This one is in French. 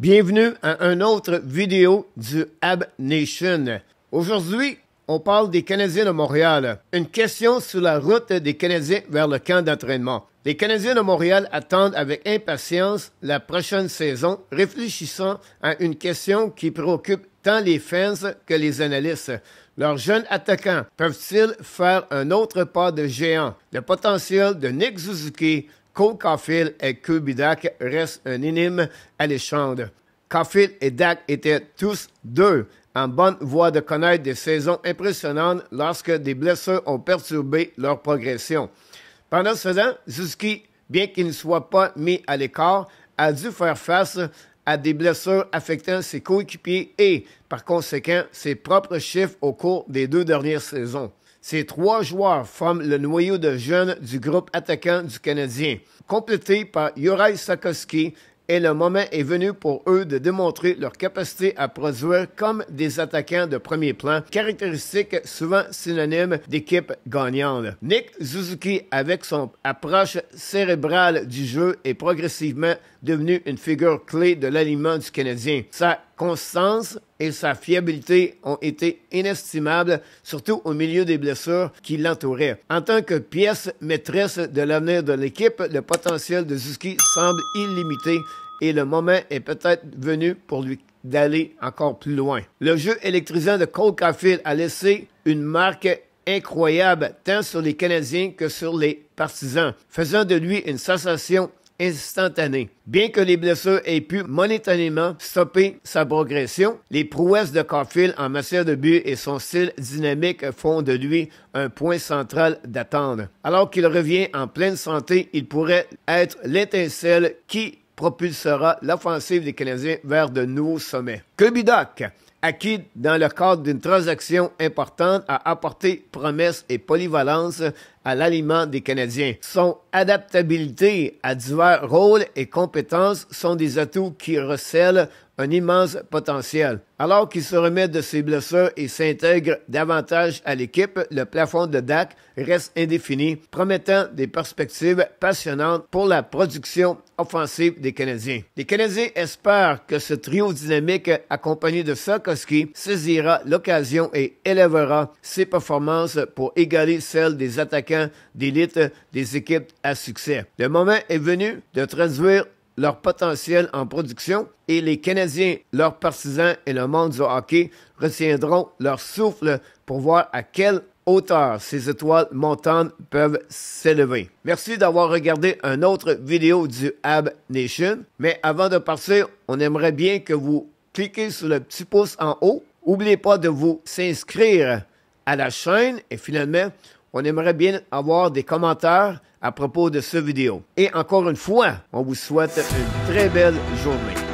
Bienvenue à une autre vidéo du Ab Nation. Aujourd'hui, on parle des Canadiens de Montréal. Une question sur la route des Canadiens vers le camp d'entraînement. Les Canadiens de Montréal attendent avec impatience la prochaine saison, réfléchissant à une question qui préoccupe tant les fans que les analystes. Leurs jeunes attaquants peuvent-ils faire un autre pas de géant? Le potentiel de Nick Suzuki Cole et Kubidak restent un énigme l'échange. Caulfield et Dak étaient tous deux en bonne voie de connaître des saisons impressionnantes lorsque des blessures ont perturbé leur progression. Pendant ce temps, Zuski, bien qu'il ne soit pas mis à l'écart, a dû faire face à des blessures affectant ses coéquipiers et, par conséquent, ses propres chiffres au cours des deux dernières saisons. Ces trois joueurs forment le noyau de jeunes du groupe attaquant du Canadien, complété par Juraj Sakoski, et le moment est venu pour eux de démontrer leur capacité à produire comme des attaquants de premier plan, caractéristique souvent synonyme d'équipe gagnante. Nick Suzuki, avec son approche cérébrale du jeu, est progressivement devenu une figure clé de l'aliment du Canadien constance et sa fiabilité ont été inestimables, surtout au milieu des blessures qui l'entouraient. En tant que pièce maîtresse de l'avenir de l'équipe, le potentiel de Zuski semble illimité et le moment est peut-être venu pour lui d'aller encore plus loin. Le jeu électrisant de Cole Caulfield a laissé une marque incroyable tant sur les Canadiens que sur les partisans, faisant de lui une sensation instantanée. Bien que les blessures aient pu momentanément stopper sa progression, les prouesses de Caulfield en matière de but et son style dynamique font de lui un point central d'attente. Alors qu'il revient en pleine santé, il pourrait être l'étincelle qui propulsera l'offensive des Canadiens vers de nouveaux sommets. Kubidoc, acquis dans le cadre d'une transaction importante, a apporté promesse et polyvalence à l'aliment des Canadiens. Son adaptabilité à divers rôles et compétences sont des atouts qui recèlent un immense potentiel. Alors qu'il se remet de ses blessures et s'intègre davantage à l'équipe, le plafond de DAC reste indéfini, promettant des perspectives passionnantes pour la production offensive des Canadiens. Les Canadiens espèrent que ce trio dynamique accompagné de Sarkozy, saisira l'occasion et élèvera ses performances pour égaler celles des attaquants d'élite des équipes à succès. Le moment est venu de traduire leur potentiel en production et les Canadiens, leurs partisans et le monde du hockey retiendront leur souffle pour voir à quelle hauteur ces étoiles montantes peuvent s'élever. Merci d'avoir regardé une autre vidéo du Ab Nation, mais avant de partir, on aimerait bien que vous cliquez sur le petit pouce en haut. N'oubliez pas de vous inscrire à la chaîne et finalement, on aimerait bien avoir des commentaires à propos de ce vidéo. Et encore une fois, on vous souhaite une très belle journée.